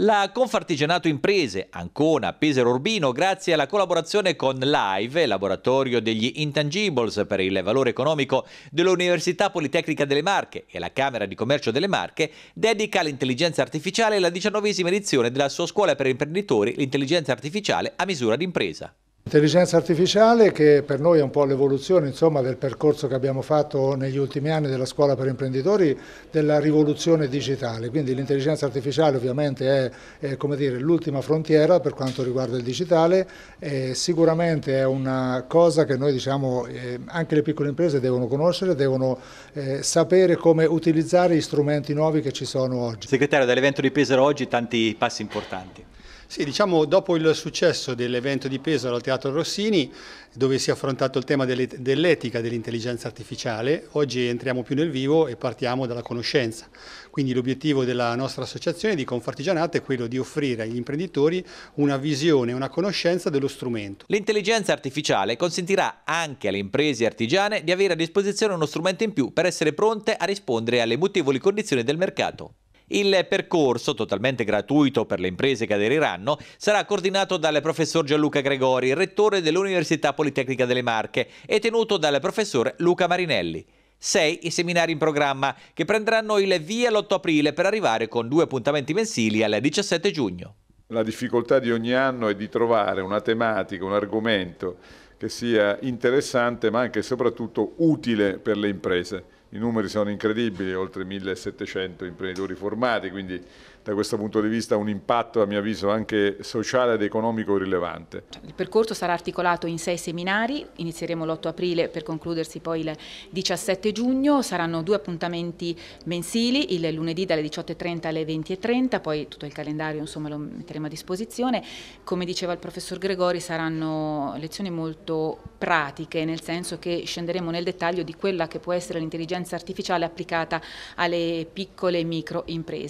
La Confartigianato Imprese, Ancona, Pesaro Urbino, grazie alla collaborazione con LIVE, laboratorio degli intangibles per il valore economico dell'Università Politecnica delle Marche e la Camera di Commercio delle Marche, dedica all'intelligenza artificiale la diciannovesima edizione della sua scuola per imprenditori, l'intelligenza artificiale a misura d'impresa. L'intelligenza artificiale che per noi è un po' l'evoluzione del percorso che abbiamo fatto negli ultimi anni della scuola per imprenditori della rivoluzione digitale, quindi l'intelligenza artificiale ovviamente è, è l'ultima frontiera per quanto riguarda il digitale, sicuramente è una cosa che noi diciamo eh, anche le piccole imprese devono conoscere, devono eh, sapere come utilizzare gli strumenti nuovi che ci sono oggi. Segretario, dall'evento di Pesaro oggi tanti passi importanti. Sì, diciamo dopo il successo dell'evento di Pesaro al Teatro Rossini, dove si è affrontato il tema dell'etica dell'intelligenza artificiale, oggi entriamo più nel vivo e partiamo dalla conoscenza. Quindi l'obiettivo della nostra associazione di Confartigianato è quello di offrire agli imprenditori una visione, una conoscenza dello strumento. L'intelligenza artificiale consentirà anche alle imprese artigiane di avere a disposizione uno strumento in più per essere pronte a rispondere alle mutevoli condizioni del mercato. Il percorso, totalmente gratuito per le imprese che aderiranno, sarà coordinato dal professor Gianluca Gregori, rettore dell'Università Politecnica delle Marche, e tenuto dal professor Luca Marinelli. Sei i seminari in programma che prenderanno il via l'8 aprile per arrivare con due appuntamenti mensili al 17 giugno. La difficoltà di ogni anno è di trovare una tematica, un argomento che sia interessante ma anche e soprattutto utile per le imprese i numeri sono incredibili, oltre 1700 imprenditori formati, quindi da questo punto di vista un impatto a mio avviso anche sociale ed economico rilevante. Il percorso sarà articolato in sei seminari, inizieremo l'8 aprile per concludersi poi il 17 giugno, saranno due appuntamenti mensili, il lunedì dalle 18.30 alle 20.30, poi tutto il calendario insomma, lo metteremo a disposizione. Come diceva il professor Gregori saranno lezioni molto pratiche, nel senso che scenderemo nel dettaglio di quella che può essere l'intelligenza intelligenza artificiale applicata alle piccole e micro imprese.